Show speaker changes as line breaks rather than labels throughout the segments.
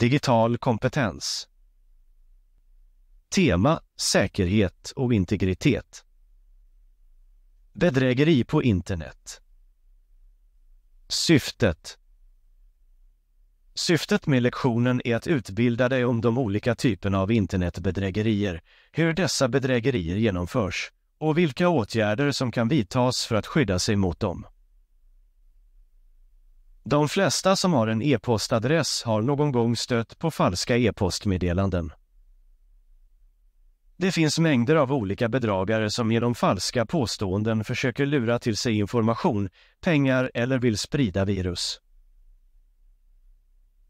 Digital kompetens. Tema Säkerhet och integritet. Bedrägeri på internet. Syftet Syftet med lektionen är att utbilda dig om de olika typerna av internetbedrägerier, hur dessa bedrägerier genomförs och vilka åtgärder som kan vidtas för att skydda sig mot dem. De flesta som har en e-postadress har någon gång stött på falska e-postmeddelanden. Det finns mängder av olika bedragare som genom falska påståenden försöker lura till sig information, pengar eller vill sprida virus.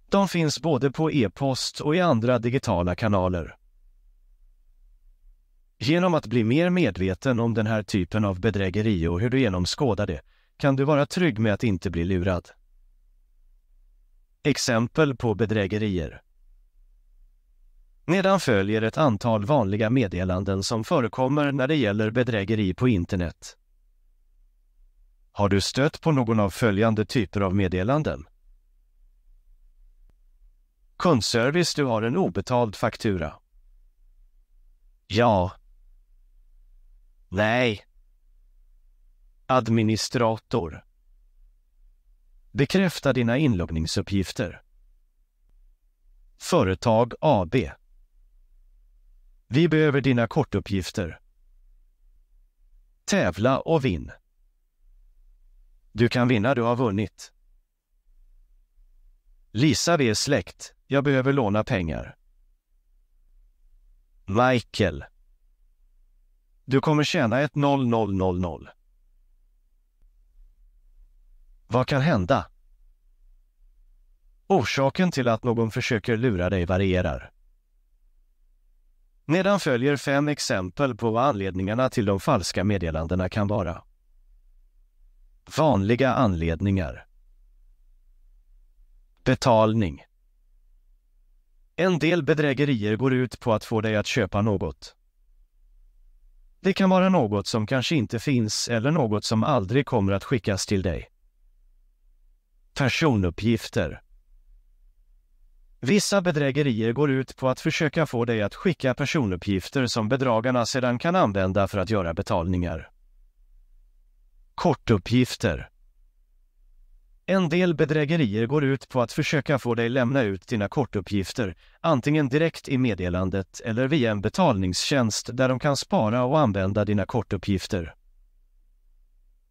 De finns både på e-post och i andra digitala kanaler. Genom att bli mer medveten om den här typen av bedrägeri och hur du genomskådar det kan du vara trygg med att inte bli lurad. Exempel på bedrägerier. Nedan följer ett antal vanliga meddelanden som förekommer när det gäller bedrägeri på internet. Har du stött på någon av följande typer av meddelanden? Kundservice, du har en obetald faktura. Ja. Nej. Administrator. Bekräfta dina inloggningsuppgifter. Företag AB Vi behöver dina kortuppgifter. Tävla och vinn. Du kan vinna, du har vunnit. Lisa, vi är släkt. Jag behöver låna pengar. Michael. Du kommer tjäna ett 0000. Vad kan hända? Orsaken till att någon försöker lura dig varierar. Nedan följer fem exempel på vad anledningarna till de falska meddelandena kan vara. Vanliga anledningar. Betalning. En del bedrägerier går ut på att få dig att köpa något. Det kan vara något som kanske inte finns eller något som aldrig kommer att skickas till dig personuppgifter. Vissa bedrägerier går ut på att försöka få dig att skicka personuppgifter som bedragarna sedan kan använda för att göra betalningar. Kortuppgifter En del bedrägerier går ut på att försöka få dig lämna ut dina kortuppgifter, antingen direkt i meddelandet eller via en betalningstjänst där de kan spara och använda dina kortuppgifter.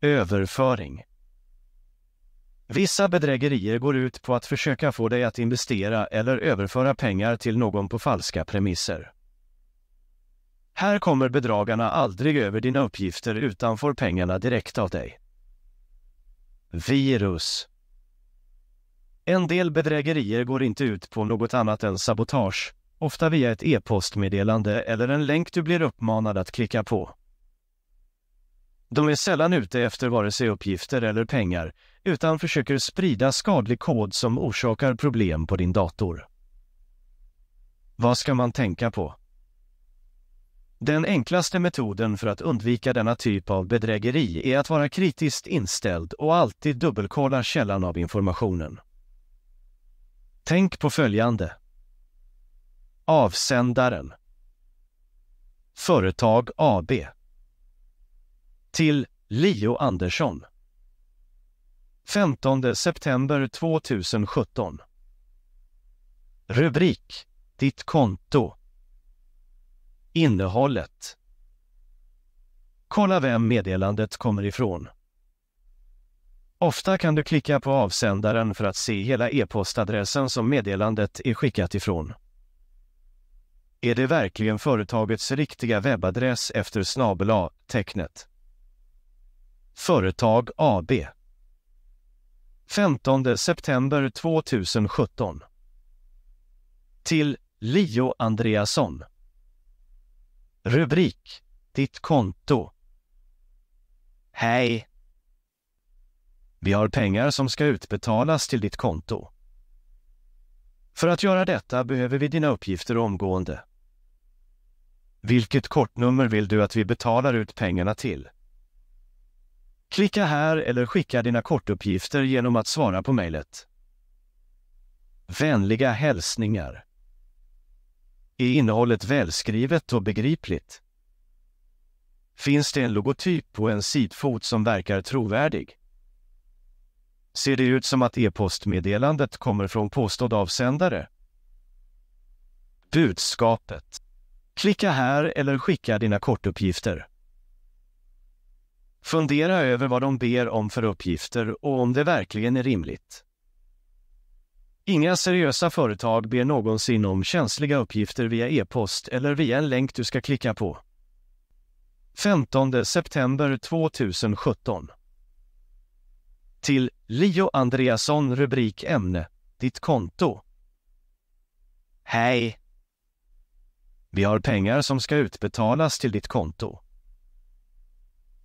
Överföring Vissa bedrägerier går ut på att försöka få dig att investera eller överföra pengar till någon på falska premisser. Här kommer bedragarna aldrig över dina uppgifter utan får pengarna direkt av dig. Virus En del bedrägerier går inte ut på något annat än sabotage, ofta via ett e-postmeddelande eller en länk du blir uppmanad att klicka på. De är sällan ute efter vare sig uppgifter eller pengar, utan försöker sprida skadlig kod som orsakar problem på din dator. Vad ska man tänka på? Den enklaste metoden för att undvika denna typ av bedrägeri är att vara kritiskt inställd och alltid dubbelkolla källan av informationen. Tänk på följande. Avsändaren Företag AB till Leo Andersson. 15 september 2017. Rubrik Ditt konto. Innehållet. Kolla vem meddelandet kommer ifrån. Ofta kan du klicka på avsändaren för att se hela e-postadressen som meddelandet är skickat ifrån. Är det verkligen företagets riktiga webbadress efter snabel tecknet Företag AB. 15 september 2017. Till Lio Andreasson. Rubrik Ditt konto. Hej! Vi har pengar som ska utbetalas till ditt konto. För att göra detta behöver vi dina uppgifter omgående. Vilket kortnummer vill du att vi betalar ut pengarna till? Klicka här eller skicka dina kortuppgifter genom att svara på mejlet. Vänliga hälsningar. Är innehållet välskrivet och begripligt? Finns det en logotyp på en sidfot som verkar trovärdig? Ser det ut som att e-postmeddelandet kommer från påstådd avsändare? Budskapet. Klicka här eller skicka dina kortuppgifter. Fundera över vad de ber om för uppgifter och om det verkligen är rimligt. Inga seriösa företag ber någonsin om känsliga uppgifter via e-post eller via en länk du ska klicka på. 15 september 2017 Till Leo Andreasson rubrik ämne, ditt konto. Hej! Vi har pengar som ska utbetalas till ditt konto.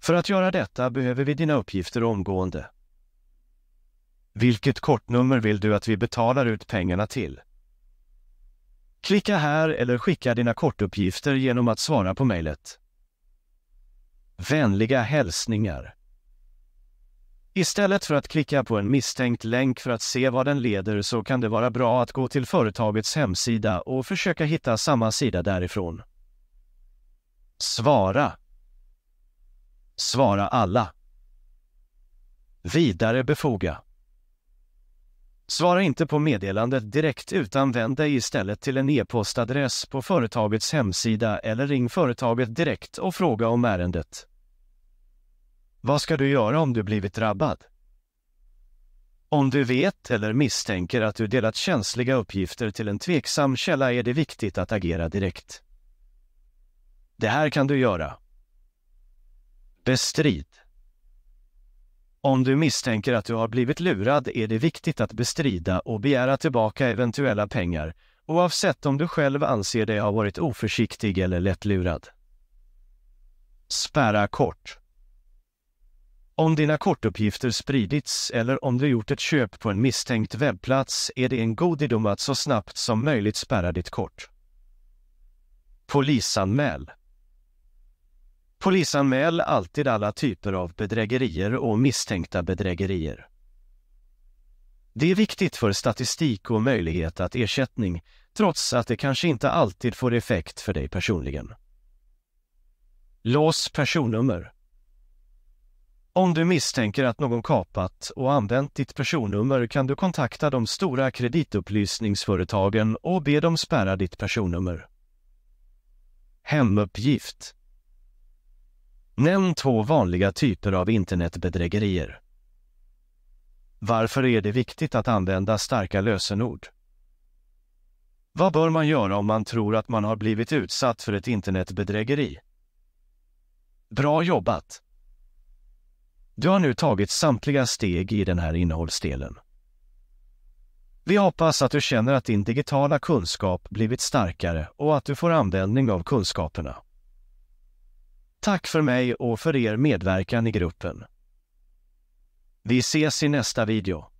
För att göra detta behöver vi dina uppgifter omgående. Vilket kortnummer vill du att vi betalar ut pengarna till? Klicka här eller skicka dina kortuppgifter genom att svara på mejlet. Vänliga hälsningar. Istället för att klicka på en misstänkt länk för att se vad den leder så kan det vara bra att gå till företagets hemsida och försöka hitta samma sida därifrån. Svara Svara alla. Vidare befoga. Svara inte på meddelandet direkt utan vänd dig istället till en e-postadress på företagets hemsida eller ring företaget direkt och fråga om ärendet. Vad ska du göra om du blivit drabbad? Om du vet eller misstänker att du delat känsliga uppgifter till en tveksam källa är det viktigt att agera direkt. Det här kan du göra. Bestrid. Om du misstänker att du har blivit lurad är det viktigt att bestrida och begära tillbaka eventuella pengar, oavsett om du själv anser dig ha varit oförsiktig eller lättlurad. Spärra kort. Om dina kortuppgifter spridits eller om du gjort ett köp på en misstänkt webbplats är det en god idé att så snabbt som möjligt spärra ditt kort. Polisanmäl. Polisanmäl alltid alla typer av bedrägerier och misstänkta bedrägerier. Det är viktigt för statistik och möjlighet att ersättning, trots att det kanske inte alltid får effekt för dig personligen. Lås personnummer. Om du misstänker att någon kapat och använt ditt personnummer kan du kontakta de stora kreditupplysningsföretagen och be dem spärra ditt personnummer. Hemuppgift Nämn två vanliga typer av internetbedrägerier. Varför är det viktigt att använda starka lösenord? Vad bör man göra om man tror att man har blivit utsatt för ett internetbedrägeri? Bra jobbat! Du har nu tagit samtliga steg i den här innehållsdelen. Vi hoppas att du känner att din digitala kunskap blivit starkare och att du får användning av kunskaperna. Tack för mig och för er medverkan i gruppen. Vi ses i nästa video.